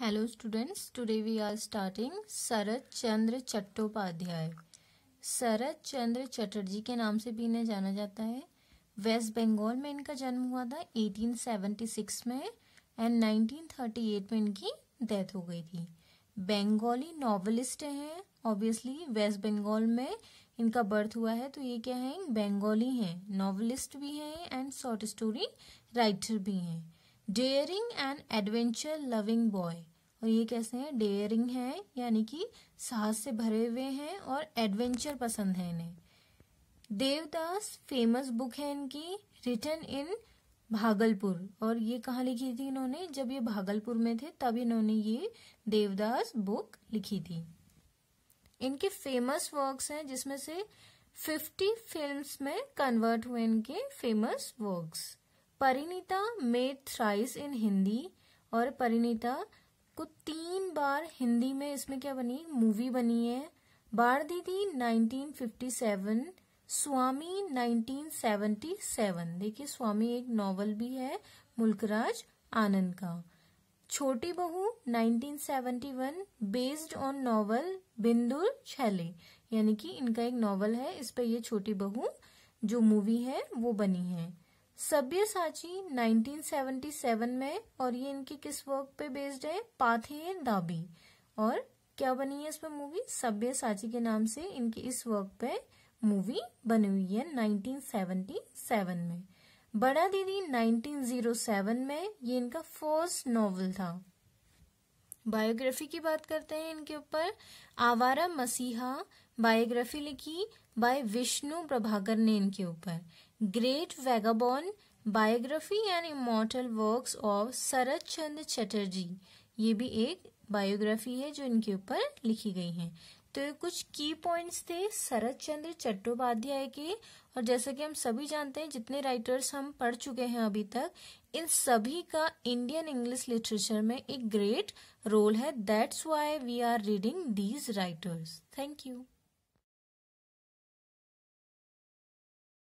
hello students today we are starting Sarat Chandra Chattopadhyay Sarat Chandra Chatterjee के नाम से भी इन्हें जाना जाता है वेस्ट बंगाल में इनका जन्म हुआ था 1876 में एंड 1938 में इनकी डेथ हो गई थी बंगाली नॉवलिस्ट हैं ऑब्वियसली वेस्ट बंगाल में इनका बर्थ हुआ है तो ये क्या है बंगाली हैं नॉवलिस्ट भी हैं एंड शॉर्ट स्टोरी राइटर भी हैं daring and adventure loving boy और ये कैसे हैं डेयरिंग है, यानी कि साहस से भरे हुए हैं और एडवेंचर पसंद है इन्हें देवदास फेमस बुक है इनकी रिटर्न इन भागलपुर और ये कहाँ लिखी थी इन्होंने जब ये भागलपुर में थे तब इन्होंने ये देवदास बुक लिखी थी इनके फेमस वर्क्स हैं जिसमें से फिफ्टी फिल्म्स में कन्वर्ट हुए इनके famous works Parineeta made thrice in Hindi और परिणीता को तीन बार हिंदी में इसमें क्या बनी मूवी बनी है बार नाइनटीन थी 1957 स्वामी 1977 देखिए स्वामी एक नॉवल भी है मुल्कराज आनंद का छोटी बहू 1971 बेस्ड ऑन नॉवल बिंदुर छले यानी कि इनका एक नॉवल है इस पर ये छोटी बहू जो मूवी है वो बनी है सभ्य सब्यसाची सेवन में और ये इनके किस वर्क पे बेस्ड है पाथे दाबी और क्या बनी है इसमें मूवी सभ्य साची के नाम से इनकी इस वर्क पे मूवी बनी हुई है 1977 में बड़ा दीदी 1907 में ये इनका फर्स्ट नॉवल था बायोग्राफी की बात करते हैं इनके ऊपर आवारा मसीहा बायोग्राफी लिखी बाय विष्णु प्रभाकर ने इनके ऊपर great vagabond biography and immortal work of Sarat Chandra Chatterjee ये भी एक बायोग्राफी है जो इनके ऊपर लिखी गई है तो ये कुछ की पॉइंट्स थे शरद चंद्र चट्टोपाध्याय के और जैसा कि हम सभी जानते हैं जितने राइटर्स हम पढ़ चुके हैं अभी तक इन सभी का इंडियन इंग्लिश लिटरेचर में एक ग्रेट रोल है that's why we are reading these writers thank you